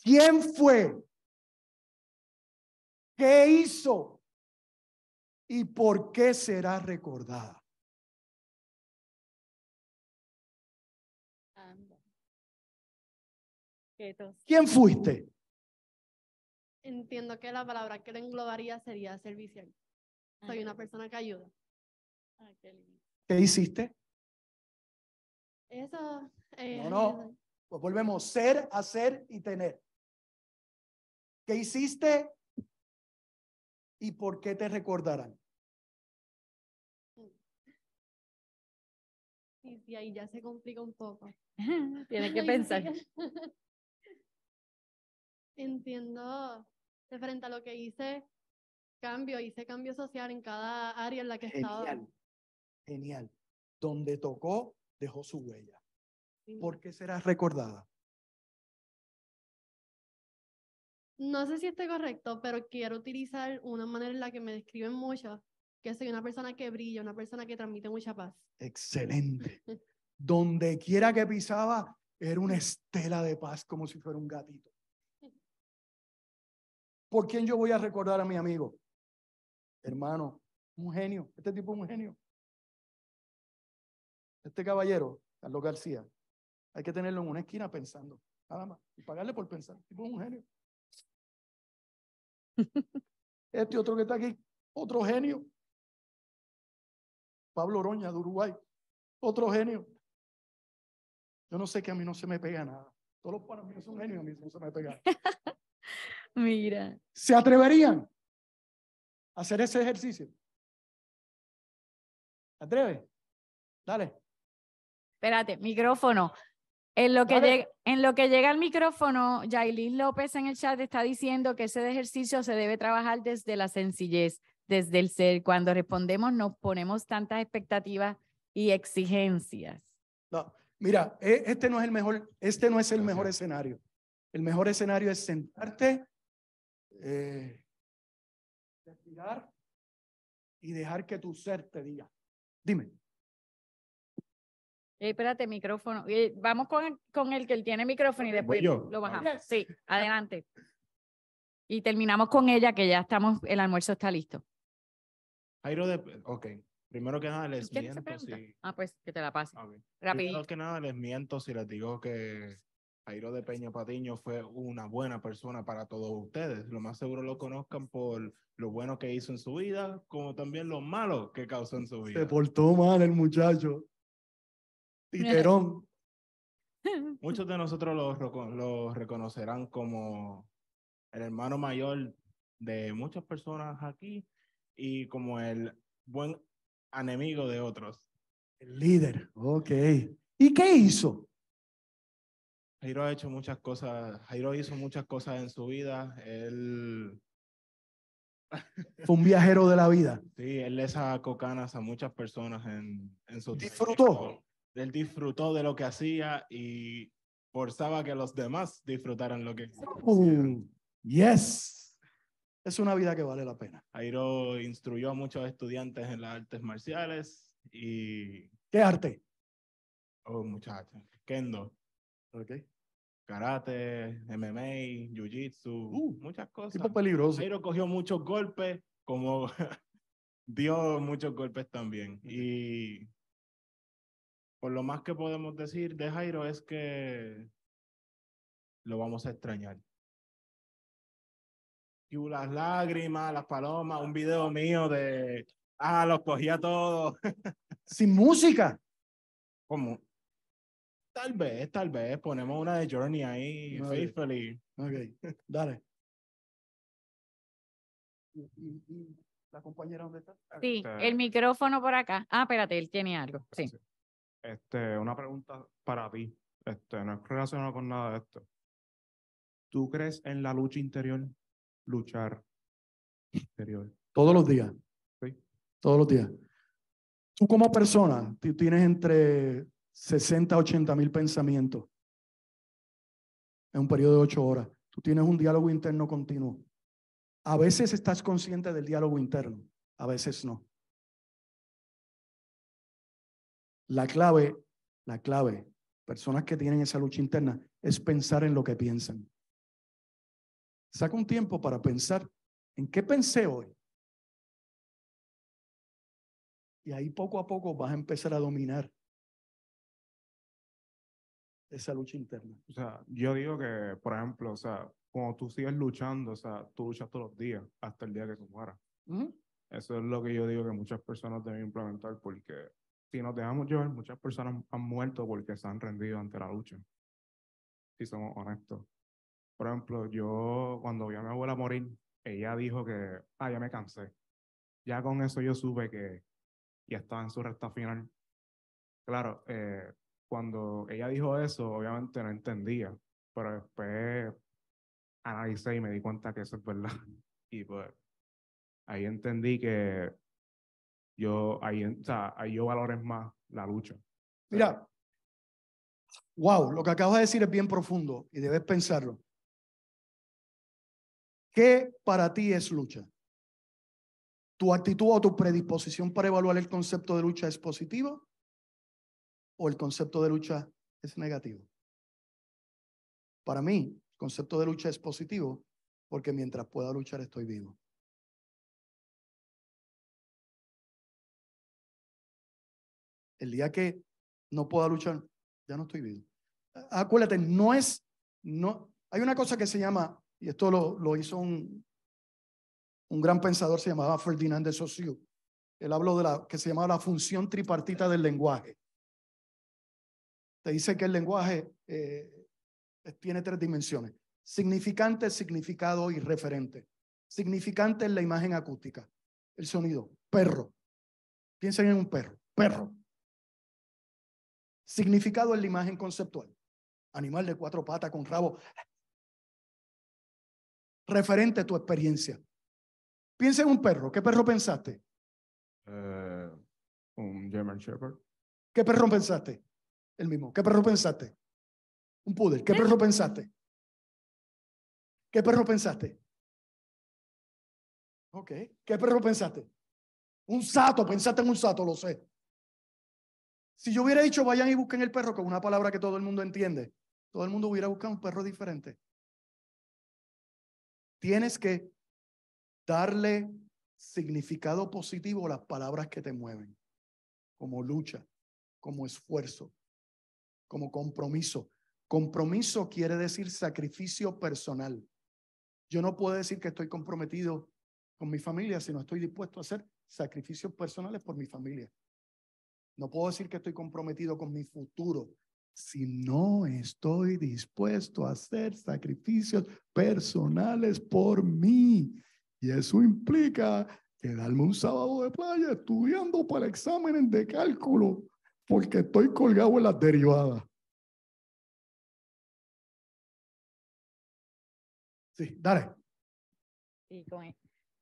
¿Quién fue? ¿Qué hizo? ¿Y por qué será recordada? ¿Quién fuiste? Entiendo que la palabra que lo englobaría sería servicial. Ah, Soy una persona que ayuda. Ah, ¿Qué hiciste? Eso. Eh, no, no. Pues volvemos ser, hacer y tener. ¿Qué hiciste? ¿Y por qué te recordarán? Y, ahí ya se complica un poco. [LAUGHS] Tienes que pensar. [LAUGHS] Entiendo, de frente a lo que hice, cambio, hice cambio social en cada área en la que Genial. estaba. Genial. Donde tocó, dejó su huella. ¿por qué serás recordada? No sé si esté correcto, pero quiero utilizar una manera en la que me describen muchas, que soy una persona que brilla, una persona que transmite mucha paz. Excelente. [LAUGHS] Donde quiera que pisaba, era una estela de paz como si fuera un gatito. ¿Por quién yo voy a recordar a mi amigo? Hermano, un genio. Este tipo es un genio. Este caballero, Carlos García, hay que tenerlo en una esquina pensando, nada más. Y pagarle por pensar. Tipo un genio. [LAUGHS] Este otro que está aquí, otro genio. Pablo Oroña de Uruguay, otro genio. Yo no sé que a mí no se me pega nada. Todos los míos son genios, a mí no se me pega. [LAUGHS] Mira. ¿Se atreverían a hacer ese ejercicio? ¿Atreve? Dale. Espérate, micrófono. En lo, que llega, en lo que llega al micrófono, Yailin López en el chat está diciendo que ese ejercicio se debe trabajar desde la sencillez, desde el ser. Cuando respondemos nos ponemos tantas expectativas y exigencias. No, mira, e, este no es el mejor, este no es el mejor escenario. El mejor escenario es sentarte, eh, respirar y dejar que tu ser te diga. Dime espérate, micrófono. vamos con, con, el que tiene micrófono y después lo bajamos. Sí, [LAUGHS] adelante. Y terminamos con ella, que ya estamos, el almuerzo está listo. Jairo, de, ok. Primero que nada, les miento. Si... Ah, pues que te la pase. Primero que nada, les miento si les digo que Jairo de Peña Patiño fue una buena persona para todos ustedes. Lo más seguro lo conozcan por lo bueno que hizo en su vida, como también lo malo que causó en su vida. Se portó mal el muchacho. Titerón. Muchos de nosotros lo, reconocerán como el hermano mayor de muchas personas aquí y como el buen enemigo de otros. El líder, ok. ¿Y qué hizo? Jairo ha hecho muchas cosas, Jairo hizo muchas cosas en su vida. Él... [LAUGHS] Fue un viajero de la vida. Sí, él le sacó canas a muchas personas en, en su... Disfrutó él disfrutó de lo que hacía y forzaba que los demás disfrutaran lo que hacía. Oh, yes. Es una vida que vale la pena. Airo instruyó a muchos estudiantes en las artes marciales y... ¿Qué arte? Oh, muchachos. Kendo. ¿ok? Karate, MMA, Jiu-Jitsu, uh, muchas cosas. Tipo peligroso. Airo cogió muchos golpes, como [LAUGHS] dio muchos golpes también. Y por lo más que podemos decir de Jairo es que lo vamos a extrañar. Y las lágrimas, las palomas, un video mío de, ah, los cogía todos. [LAUGHS] Sin música. ¿Cómo? Tal vez, tal vez, ponemos una de Journey ahí, faithfully. Ok, dale. ¿Y, la compañera dónde está? Sí, el micrófono por acá. Ah, espérate, él tiene algo. sí. Este, una pregunta para ti. Este, no es relacionado con nada de esto. ¿Tú crees en la lucha interior? Luchar interior. Todos los días. Sí. Todos los días. Tú como persona, tú tienes entre 60 a 80 mil pensamientos en un periodo de 8 horas. Tú tienes un diálogo interno continuo. A veces estás consciente del diálogo interno, a veces no. La clave, la clave, personas que tienen esa lucha interna, es pensar en lo que piensan. Saca un tiempo para pensar en qué pensé hoy. Y ahí poco a poco vas a empezar a dominar esa lucha interna. O sea, yo digo que, por ejemplo, o sea, cuando tú sigues luchando, o sea, tú luchas todos los días hasta el día que tú mueras. Eso es lo que yo digo que muchas personas deben implementar porque si nos dejamos llevar, muchas personas han muerto porque se han rendido ante la lucha, si somos honestos. Por ejemplo, yo cuando vi a mi abuela morir, ella dijo que, ah, ya me cansé. Ya con eso yo supe que ya estaba en su recta final. Claro, eh, cuando ella dijo eso, obviamente no entendía, pero después analicé y me di cuenta que eso es verdad. [LAUGHS] Y pues ahí entendí que yo ahí, yo valores más la lucha. Mira, wow, lo que acabas de decir es bien profundo y debes pensarlo. ¿Qué para ti es lucha? ¿Tu actitud o tu predisposición para evaluar el concepto de lucha es positivo o el concepto de lucha es negativo? Para mí, el concepto de lucha es positivo porque mientras pueda luchar estoy vivo. El día que no pueda luchar, ya no estoy vivo. Acuérdate, no es, no, hay una cosa que se llama, y esto lo, hizo un, un gran pensador, se llamaba Ferdinand de Saussure. Él habló de la que se llamaba la función tripartita del lenguaje. Te dice que el lenguaje eh, tiene tres dimensiones. Significante, significado y referente. Significante es la imagen acústica, el sonido, perro. Piensen en un perro, perro. Significado en la imagen conceptual. Animal de cuatro patas con rabo. Referente a tu experiencia. Piensa en un perro. ¿Qué perro pensaste? Eh, un German Shepherd. ¿Qué perro pensaste? El mismo. ¿Qué perro pensaste? Un poodle. ¿Qué perro pensaste? ¿Qué perro pensaste? Ok. ¿Qué perro pensaste? Un sato. Pensaste en un sato, lo sé. Si yo hubiera dicho, vayan y busquen el perro, con una palabra que todo el mundo entiende, todo el mundo hubiera buscado un perro diferente. Tienes que darle significado positivo a las palabras que te mueven, como lucha, como esfuerzo, como compromiso. Compromiso quiere decir sacrificio personal. Yo no puedo decir que estoy comprometido con mi familia si no estoy dispuesto a hacer sacrificios personales por mi familia. No puedo decir que estoy comprometido con mi futuro si no estoy dispuesto a hacer sacrificios personales por mí. Y eso implica quedarme un sábado de playa estudiando para exámenes de cálculo porque estoy colgado en las derivadas. Sí, dale. Sí, con... E-,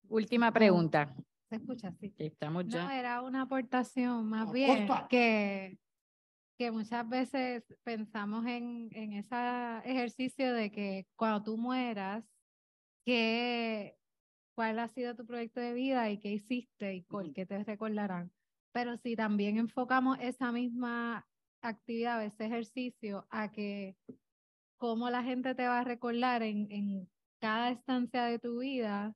última pregunta escucha, sí. estamos ya. No, era una aportación más bien que, que muchas veces pensamos en, ese ejercicio de que cuando tú mueras, que, cuál ha sido tu proyecto de vida y qué hiciste y por qué te recordarán. Pero si también enfocamos esa misma actividad, ese ejercicio, a que cómo la gente te va a recordar en, en cada estancia de tu vida,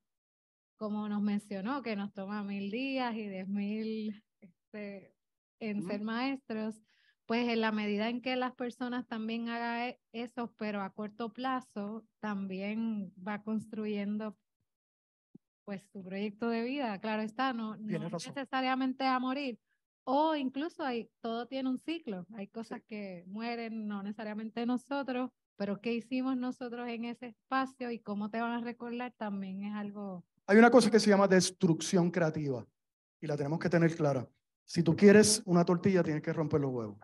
como nos mencionó, que nos toma mil días y diez mil este, en ser maestros, pues en la medida en que las personas también hagan e, eso, pero a corto plazo, también va construyendo pues su proyecto de vida, claro está, no, necesariamente a morir, o incluso hay, todo tiene un ciclo, hay cosas que mueren, no necesariamente nosotros, pero qué hicimos nosotros en ese espacio y cómo te van a recordar también es algo hay una cosa que se llama destrucción creativa y la tenemos que tener clara. Si tú quieres una tortilla, tienes que romper los huevos.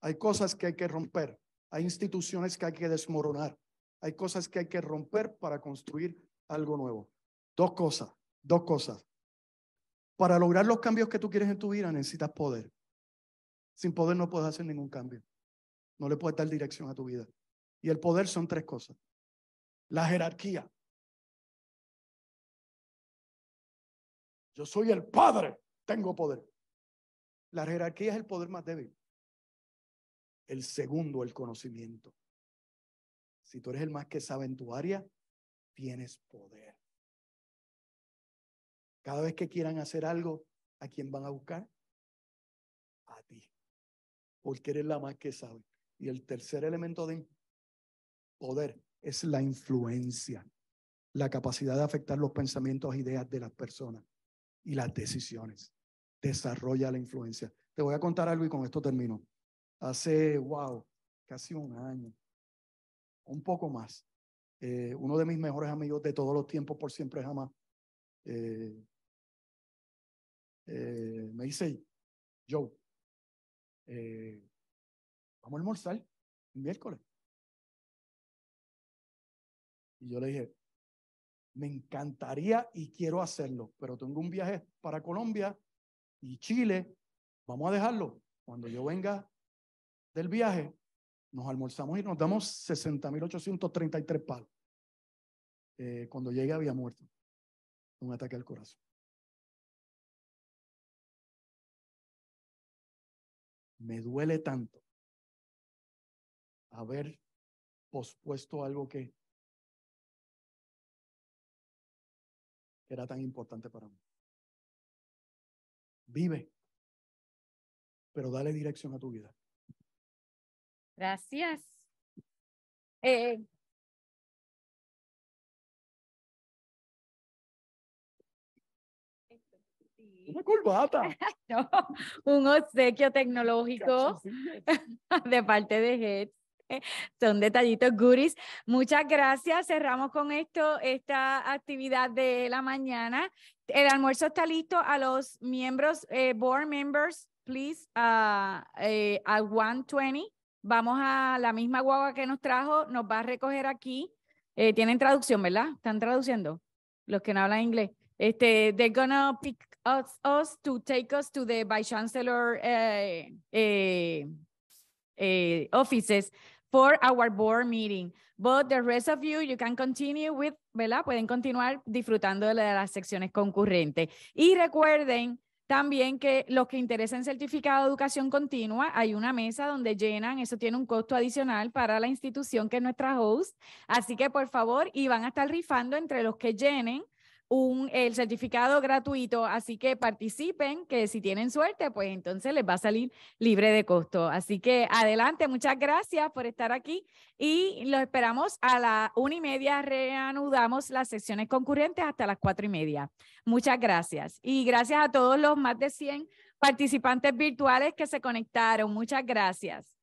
Hay cosas que hay que romper, hay instituciones que hay que desmoronar, hay cosas que hay que romper para construir algo nuevo. Dos cosas, dos cosas. Para lograr los cambios que tú quieres en tu vida necesitas poder. Sin poder no puedes hacer ningún cambio. No le puedes dar dirección a tu vida. Y el poder son tres cosas. La jerarquía. Yo soy el Padre, tengo poder. La jerarquía es el poder más débil. El segundo, el conocimiento. Si tú eres el más que sabe en tu área, tienes poder. Cada vez que quieran hacer algo, ¿a quién van a buscar? A ti. Porque eres la más que sabe. Y el tercer elemento de poder es la influencia, la capacidad de afectar los pensamientos e ideas de las personas y las decisiones. Desarrolla la influencia. Te voy a contar algo y con esto termino. Hace, wow, casi un año, un poco más. Eh, uno de mis mejores amigos de todos los tiempos, por siempre jamás, eh, eh, me dice, Joe, vamos a almorzar el miércoles. Y yo le dije, me encantaría y quiero hacerlo, pero tengo un viaje para Colombia y Chile, vamos a dejarlo. Cuando yo venga del viaje, nos almorzamos y nos damos 60.833 palos. Eh, cuando llegué había muerto, un ataque al corazón. Me duele tanto haber pospuesto algo que era tan importante para mí. Vive, pero dale dirección a tu vida. Gracias. Eh. Una corbata. [LAUGHS] un obsequio tecnológico [LAUGHS] de parte de Head. [LAUGHS] Son detallitos Guris. Muchas gracias. Cerramos con esto esta actividad de la mañana. El almuerzo está listo a los miembros, eh, board members, please, uh, eh, a 120. Vamos a la misma guagua que nos trajo, nos va a recoger aquí. Eh, tienen traducción, ¿verdad? ¿Están traduciendo? Los que no hablan inglés. Este, they're gonna pick us, to take us to the vice chancellor offices for our board meeting. But the rest of you, you can continue with, ¿verdad? Pueden continuar disfrutando de las secciones concurrentes. Y recuerden también que los que interesen certificado de educación continua, hay una mesa donde llenan, eso tiene un costo adicional para la institución que es nuestra host. Así que por favor, y van a estar rifando entre los que llenen un, el certificado gratuito, así que participen, que si tienen suerte, pues entonces les va a salir libre de costo. Así que adelante, muchas gracias por estar aquí y los esperamos a la una y media, reanudamos las sesiones concurrentes hasta las cuatro y media. Muchas gracias y gracias a todos los más de 100 participantes virtuales que se conectaron. Muchas gracias.